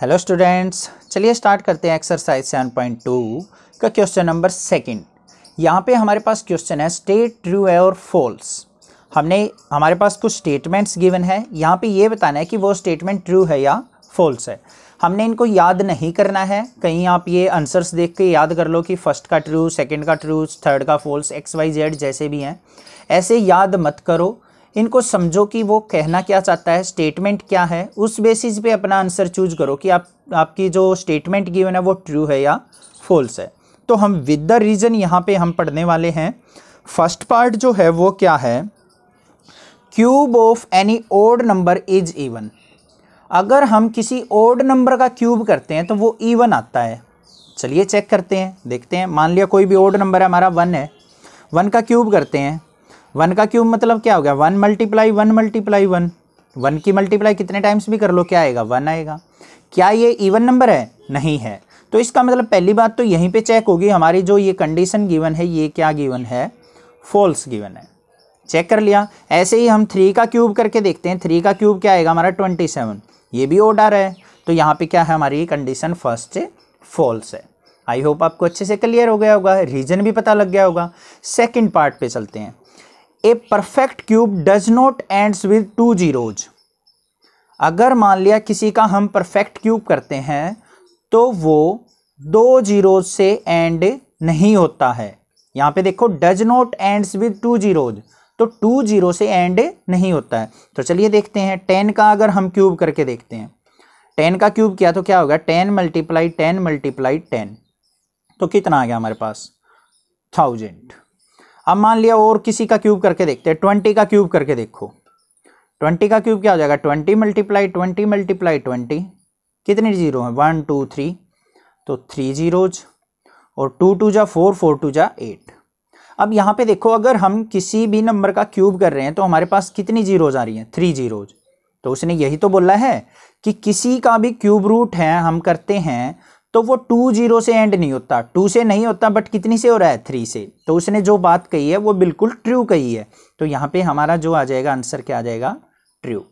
hello students चलिए start करते हैं एक्सरसाइज सेवन पॉइंट टू का क्वेश्चन नंबर सेकंड यहाँ पे हमारे पास क्वेश्चन है स्टेट ट्रू है और फॉल्स हमने हमारे पास कुछ स्टेटमेंट्स गिवन है यहाँ पे ये बताना है कि वो स्टेटमेंट ट्रू है या फॉल्स है हमने इनको याद नहीं करना है कहीं आप ये आंसर्स देख के याद कर लो कि फर्स्ट का ट्रू सेकेंड का ट्रू थर्ड का फॉल्स एक्स वाई जेड जैसे भी हैं ऐसे याद मत करो इनको समझो कि वो कहना क्या चाहता है स्टेटमेंट क्या है उस बेसिस पे अपना आंसर चूज करो कि आप आपकी जो स्टेटमेंट गिवन है वो ट्रू है या फॉल्स है तो हम विद द रीज़न यहाँ पे हम पढ़ने वाले हैं फर्स्ट पार्ट जो है वो क्या है cube of any odd number is even अगर हम किसी ओड नंबर का क्यूब करते हैं तो वो इवन आता है चलिए चेक करते हैं देखते हैं मान लिया कोई भी ओड नंबर है हमारा वन है वन का क्यूब करते हैं वन का क्यूब मतलब क्या हो गया one multiply one multiply one one की मल्टीप्लाई कितने टाइम्स भी कर लो क्या आएगा वन आएगा क्या ये इवन नंबर है नहीं है तो इसका मतलब पहली बात तो यहीं पे चेक होगी हमारी जो ये कंडीशन गिवन है ये क्या गिवन है फॉल्स गिवन है चेक कर लिया ऐसे ही हम थ्री का क्यूब करके देखते हैं थ्री का क्यूब क्या आएगा हमारा ट्वेंटी सेवन ये भी रहा है तो यहाँ पे क्या है हमारी कंडीशन फर्स्ट फॉल्स है आई होप आपको अच्छे से क्लियर हो गया होगा रीजन भी पता लग गया होगा सेकेंड पार्ट पे चलते हैं a perfect cube does not ends with two zeros अगर मान लिया किसी का हम परफेक्ट क्यूब करते हैं तो वो दो जीरोज से एंड नहीं होता है यहाँ पे देखो does not ends with two zeros तो टू जीरो से एंड नहीं होता है तो चलिए देखते हैं टेन का अगर हम क्यूब करके देखते हैं टेन का क्यूब किया तो क्या होगा ten multiply ten multiply ten तो कितना आ गया हमारे पास थाउजेंड अब मान लिया और किसी का क्यूब करके देखते हैं ट्वेंटी का क्यूब करके देखो ट्वेंटी का क्यूब क्या हो जाएगा twenty multiply twenty multiply twenty कितने जीरो हैं वन टू थ्री तो थ्री जीरोज और टू टू जा फोर फोर टू जा एट अब यहाँ पे देखो अगर हम किसी भी नंबर का क्यूब कर रहे हैं तो हमारे पास कितनी जीरोज आ रही हैं थ्री जीरोज तो उसने यही तो बोला है कि किसी का भी क्यूब रूट है हम करते हैं तो वो टू जीरो से एंड नहीं होता टू से नहीं होता बट कितनी से हो रहा है थ्री से तो उसने जो बात कही है वो बिल्कुल ट्रू कही है तो यहाँ पे हमारा जो आ जाएगा आंसर क्या आ जाएगा ट्रू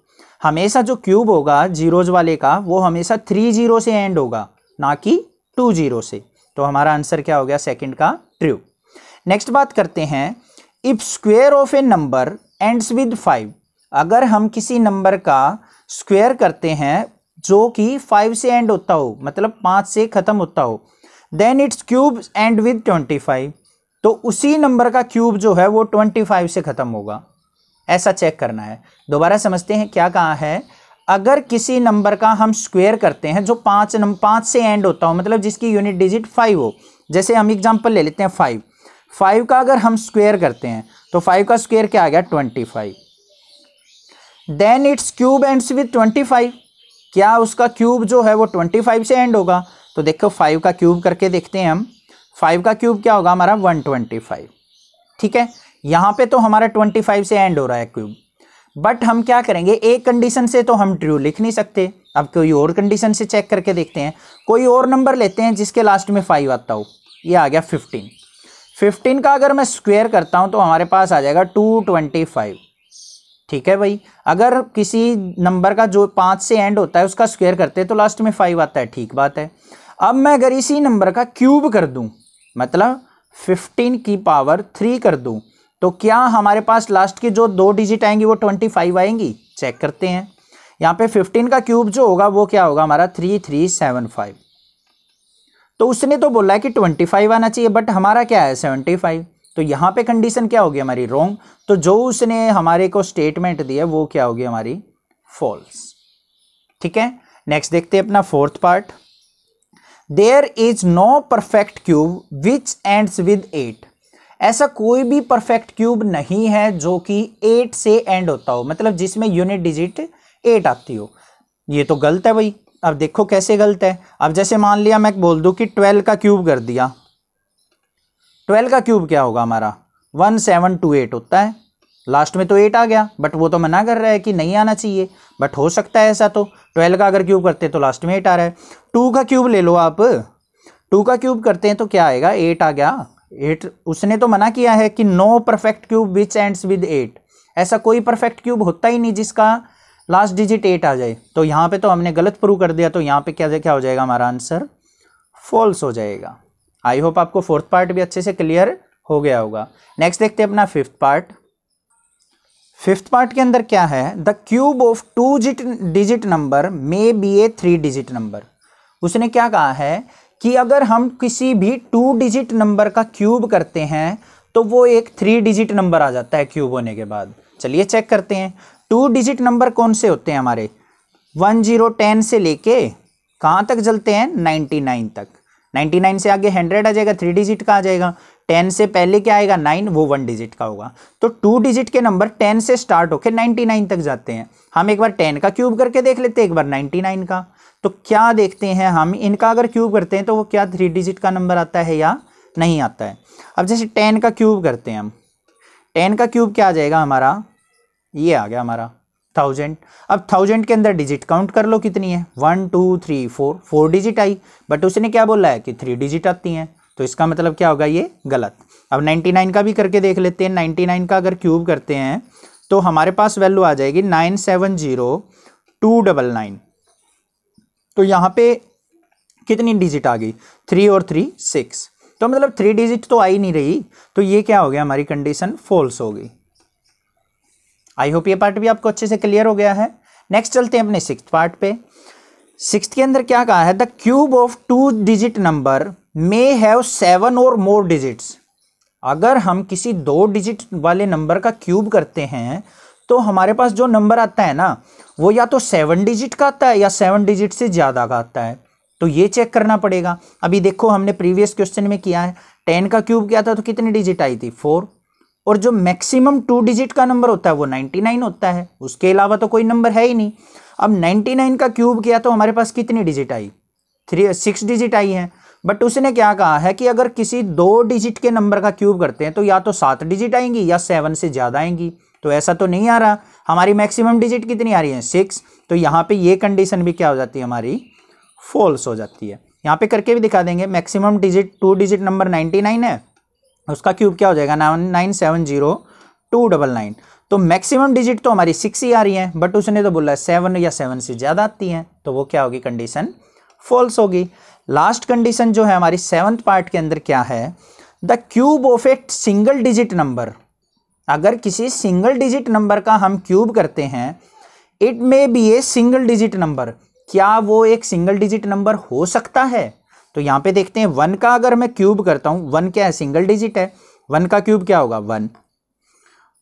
हमेशा जो क्यूब होगा जीरोज वाले का वो हमेशा थ्री जीरो से एंड होगा ना कि टू जीरो से तो हमारा आंसर क्या हो गया सेकेंड का ट्रू नेक्स्ट बात करते हैं if square of a number ends with five अगर हम किसी नंबर का स्क्वेयर करते हैं जो कि फाइव से एंड होता हो मतलब पाँच से ख़त्म होता हो then its cube end with twenty five तो उसी नंबर का क्यूब जो है वो ट्वेंटी फाइव से ख़त्म होगा ऐसा चेक करना है दोबारा समझते हैं क्या कहा है अगर किसी नंबर का हम स्क्वेयर करते हैं जो पाँच नंबर पाँच से एंड होता हो मतलब जिसकी यूनिट डिजिट फाइव हो जैसे हम एग्जाम्पल ले लेते हैं फाइव फाइव का अगर हम स्क्वेयर करते हैं तो फाइव का स्क्वेयर क्या आ गया twenty five then its cube ends with twenty five क्या उसका क्यूब जो है वो ट्वेंटी फाइव से एंड होगा तो देखो फाइव का क्यूब करके देखते हैं हम फाइव का क्यूब क्या होगा हमारा वन ट्वेंटी फाइव ठीक है यहाँ पे तो हमारा ट्वेंटी फाइव से एंड हो रहा है क्यूब बट हम क्या करेंगे एक कंडीशन से तो हम ट्रू लिख नहीं सकते अब कोई और कंडीशन से चेक करके देखते हैं कोई और नंबर लेते हैं जिसके लास्ट में फाइव आता हो ये आ गया फिफ्टीन फिफ्टीन का अगर मैं स्क्वेयर करता हूँ तो हमारे पास आ जाएगा टू ट्वेंटी फाइव ठीक है भाई अगर किसी नंबर का जो पाँच से एंड होता है उसका स्क्वेयर करते हैं तो लास्ट में फाइव आता है ठीक बात है अब मैं अगर इसी नंबर का क्यूब कर दूं मतलब फिफ्टीन की पावर थ्री कर दूं तो क्या हमारे पास लास्ट की जो दो डिजिट आएंगी वो ट्वेंटी फाइव आएंगी चेक करते हैं यहाँ पे फिफ्टीन का क्यूब जो होगा वो क्या होगा हमारा थ्री थ्री सेवन फाइव तो उसने तो बोला है कि ट्वेंटी फाइव आना चाहिए बट हमारा क्या है सेवेंटी फाइव तो यहाँ पे कंडीशन क्या होगी हमारी रॉन्ग तो जो उसने हमारे को स्टेटमेंट दिया वो क्या होगी हमारी फॉल्स ठीक है नेक्स्ट देखते हैं अपना fourth part there is no perfect cube which ends with eight ऐसा कोई भी परफेक्ट क्यूब नहीं है जो कि एट से एंड होता हो मतलब जिसमें यूनिट डिजिट एट आती हो ये तो गलत है भाई अब देखो कैसे गलत है अब जैसे मान लिया मैं बोल दूं कि ट्वेल्व का क्यूब कर दिया ट्वेल्व का क्यूब क्या होगा हमारा वन सेवन टू एट होता है लास्ट में तो एट आ गया बट वो तो मना कर रहा है कि नहीं आना चाहिए बट हो सकता है ऐसा तो ट्वेल्व का अगर क्यूब करते हैं तो लास्ट में एट आ रहा है टू का क्यूब ले लो आप टू का क्यूब करते हैं तो क्या आएगा एट आ गया एट उसने तो मना किया है कि no perfect cube which ends with eight ऐसा कोई परफेक्ट क्यूब होता ही नहीं जिसका लास्ट डिजिट एट आ जाए तो यहाँ पे तो हमने गलत प्रूव कर दिया तो यहाँ पे क्या क्या हो जाएगा हमारा आंसर फॉल्स हो जाएगा आई होप आपको फोर्थ पार्ट भी अच्छे से क्लियर हो गया होगा नेक्स्ट देखते हैं अपना फिफ्थ पार्ट फिफ्थ पार्ट के अंदर क्या है the cube of two digit number may be a three digit number उसने क्या कहा है कि अगर हम किसी भी टू डिजिट नंबर का क्यूब करते हैं तो वो एक थ्री डिजिट नंबर आ जाता है क्यूब होने के बाद चलिए चेक करते हैं टू डिजिट नंबर कौन से होते हैं हमारे वन जीरो टेन से लेके कहाँ तक चलते हैं नाइन्टी नाइन तक नाइन्टी नाइन से आगे हंड्रेड आ जाएगा थ्री डिजिट का आ जाएगा टेन से पहले क्या आएगा नाइन वो वन डिजिट का होगा तो टू डिजिट के नंबर टेन से स्टार्ट होकर नाइन्टी नाइन तक जाते हैं हम एक बार टेन का क्यूब करके देख लेते हैं एक बार नाइन्टी नाइन का तो क्या देखते हैं हम इनका अगर क्यूब करते हैं तो वो क्या थ्री डिजिट का नंबर आता है या नहीं आता है अब जैसे टेन का क्यूब करते हैं हम टेन का क्यूब क्या आ जाएगा हमारा ये आ गया हमारा थाउजेंड अब थाउजेंड के अंदर डिजिट काउंट कर लो कितनी है one two three four four digit आई बट उसने क्या बोला है कि थ्री डिजिट आती हैं तो इसका मतलब क्या होगा ये गलत अब नाइन्टी नाइन का भी करके देख लेते हैं नाइन्टी नाइन का अगर क्यूब करते हैं तो हमारे पास वैल्यू आ जाएगी nine seven zero two double nine तो यहाँ पे कितनी डिजिट आ गई थ्री और थ्री सिक्स तो मतलब थ्री डिजिट तो आई नहीं रही तो ये क्या हो गया हमारी कंडीशन फॉल्स हो गई आई होप ये पार्ट भी आपको अच्छे से क्लियर हो गया है नेक्स्ट चलते हैं अपने सिक्स पार्ट पे सिक्स के अंदर क्या कहा है the cube of two digit number may have seven और मोर डिजिट्स अगर हम किसी दो डिजिट वाले नंबर का क्यूब करते हैं तो हमारे पास जो नंबर आता है ना वो या तो सेवन डिजिट का आता है या सेवन डिजिट से ज़्यादा का आता है तो ये चेक करना पड़ेगा अभी देखो हमने प्रीवियस क्वेश्चन में किया है टेन का क्यूब किया था तो कितनी डिजिट आई थी फोर और जो मैक्सिमम टू डिजिट का नंबर होता है वो 99 होता है उसके अलावा तो कोई नंबर है ही नहीं अब 99 का क्यूब किया तो हमारे पास कितनी डिजिट आई थ्री सिक्स डिजिट आई है बट उसने क्या कहा है कि अगर किसी दो डिजिट के नंबर का क्यूब करते हैं तो या तो सात डिजिट आएंगी या सेवन से ज़्यादा आएंगी तो ऐसा तो नहीं आ रहा हमारी मैक्सिमम डिजिट कितनी आ रही है सिक्स तो यहाँ पे ये कंडीशन भी क्या हो जाती है हमारी फॉल्स हो जाती है यहाँ पे करके भी दिखा देंगे maximum digit two digit number ninety nine है उसका क्यूब क्या हो जाएगा nine nine seven zero two double nine तो मैक्सिमम डिजिट तो हमारी सिक्स ही आ रही है बट उसने तो बोला सेवन या सेवन से ज़्यादा आती हैं तो वो क्या होगी कंडीशन फॉल्स होगी लास्ट कंडीशन जो है हमारी सेवन्थ पार्ट के अंदर क्या है the cube of a single digit number अगर किसी सिंगल डिजिट नंबर का हम क्यूब करते हैं it may be a single digit number क्या वो एक सिंगल डिजिट नंबर हो सकता है तो यहाँ पे देखते हैं वन का अगर मैं क्यूब करता हूँ वन क्या है सिंगल डिजिट है वन का क्यूब क्या होगा वन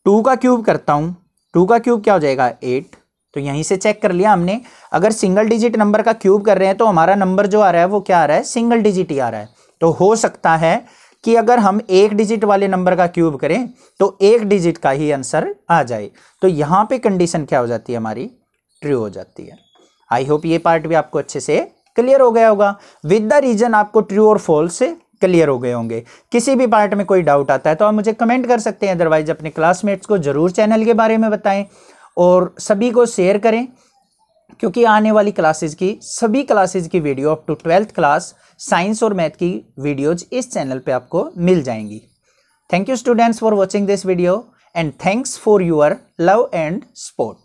टू का क्यूब करता हूँ टू का क्यूब क्या हो जाएगा एट तो यहीं से चेक कर लिया हमने अगर सिंगल डिजिट नंबर का क्यूब कर रहे हैं तो हमारा नंबर जो आ रहा है वो क्या आ रहा है सिंगल डिजिट ही आ रहा है तो हो सकता है कि अगर हम एक डिजिट वाले नंबर का क्यूब करें तो एक डिजिट का ही आंसर आ जाए तो यहाँ पे कंडीशन क्या हो जाती है हमारी ट्रू हो जाती है आई होप ये पार्ट भी आपको अच्छे से क्लियर हो गया होगा विद द रीजन आपको ट्रू और फॉल्स से क्लियर हो गए होंगे किसी भी पार्ट में कोई डाउट आता है तो आप मुझे कमेंट कर सकते हैं अदरवाइज अपने क्लासमेट्स को ज़रूर चैनल के बारे में बताएं और सभी को शेयर करें क्योंकि आने वाली क्लासेस की सभी क्लासेस की video up to twelfth class science और मैथ की वीडियोज इस चैनल पर आपको मिल जाएंगी thank you students for watching this video and thanks for your love and support